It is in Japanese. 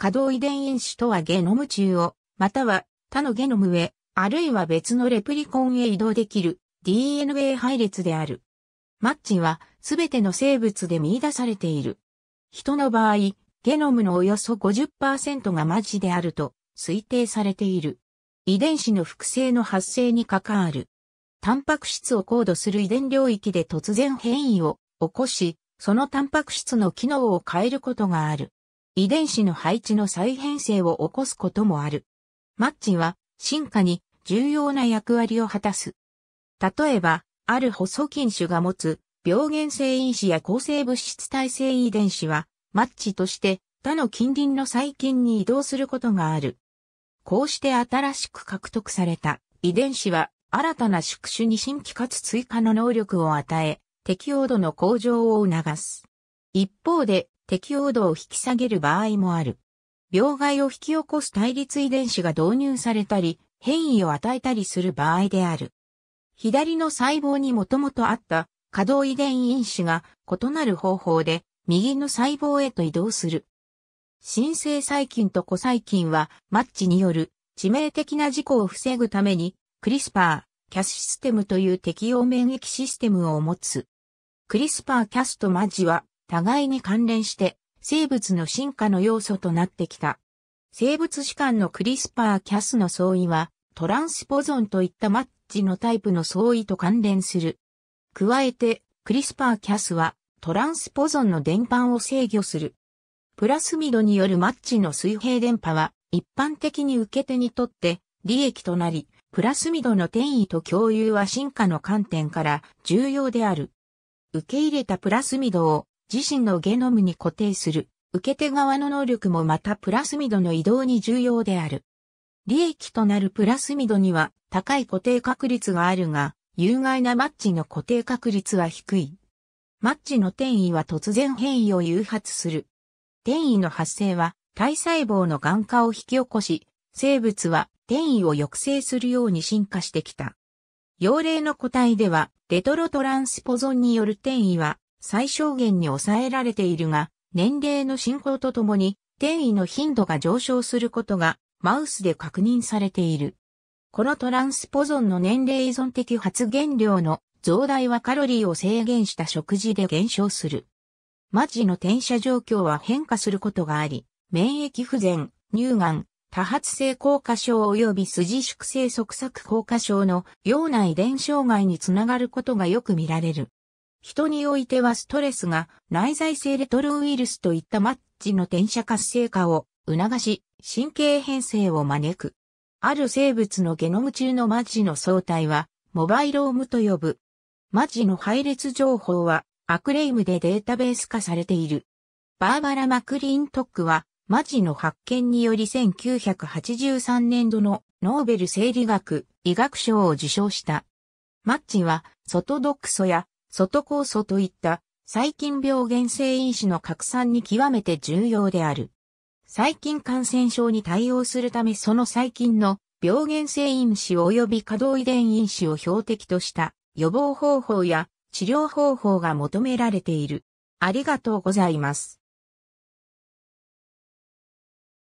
可動遺伝因子とはゲノム中を、または他のゲノムへ、あるいは別のレプリコンへ移動できる DNA 配列である。マッチはすべての生物で見出されている。人の場合、ゲノムのおよそ50%がマッチであると推定されている。遺伝子の複製の発生に関わる。タンパク質をコードする遺伝領域で突然変異を起こし、そのタンパク質の機能を変えることがある。遺伝子の配置の再編成を起こすこともある。マッチは進化に重要な役割を果たす。例えば、ある細菌種が持つ病原性因子や抗生物質耐性遺伝子は、マッチとして他の近隣の細菌に移動することがある。こうして新しく獲得された遺伝子は新たな宿主に新規かつ追加の能力を与え、適応度の向上を促す。一方で適応度を引き下げる場合もある。病害を引き起こす対立遺伝子が導入されたり、変異を与えたりする場合である。左の細胞にもともとあった可動遺伝因子が異なる方法で右の細胞へと移動する。新生細菌と古細菌はマッチによる致命的な事故を防ぐためにクリスパー、キャスシステムという適応免疫システムを持つ。クリスパーキャスとマジは互いに関連して生物の進化の要素となってきた。生物史観のクリスパー・キャスの相違は、トランスポゾンといったマッチのタイプの相違と関連する。加えて、クリスパー・キャスは、トランスポゾンの電波を制御する。プラスミドによるマッチの水平電波は、一般的に受け手にとって利益となり、プラスミドの転移と共有は進化の観点から重要である。受け入れたプラスミドを自身のゲノムに固定する、受け手側の能力もまたプラスミドの移動に重要である。利益となるプラスミドには高い固定確率があるが、有害なマッチの固定確率は低い。マッチの転移は突然変異を誘発する。転移の発生は体細胞の眼化を引き起こし、生物は転移を抑制するように進化してきた。幼霊の個体では、レトロトランスポゾンによる転移は最小限に抑えられているが、年齢の進行とともに転移の頻度が上昇することがマウスで確認されている。このトランスポゾンの年齢依存的発現量の増大はカロリーを制限した食事で減少する。マジの転写状況は変化することがあり、免疫不全、乳がん、多発性硬化症及び筋縮性側索硬化症の脳内伝障害につながることがよく見られる。人においてはストレスが内在性レトロウイルスといったマッチの転写活性化を促し、神経変性を招く。ある生物のゲノム中のマッチの相対は、モバイロームと呼ぶ。マッチの配列情報は、アクレイムでデータベース化されている。バーバラ・マクリントックは、マジの発見により1983年度のノーベル生理学医学賞を受賞した。マッチは、ソトックソや外酵素といった細菌病原性因子の拡散に極めて重要である。細菌感染症に対応するためその細菌の病原性因子及び可動遺伝因子を標的とした予防方法や治療方法が求められている。ありがとうございます。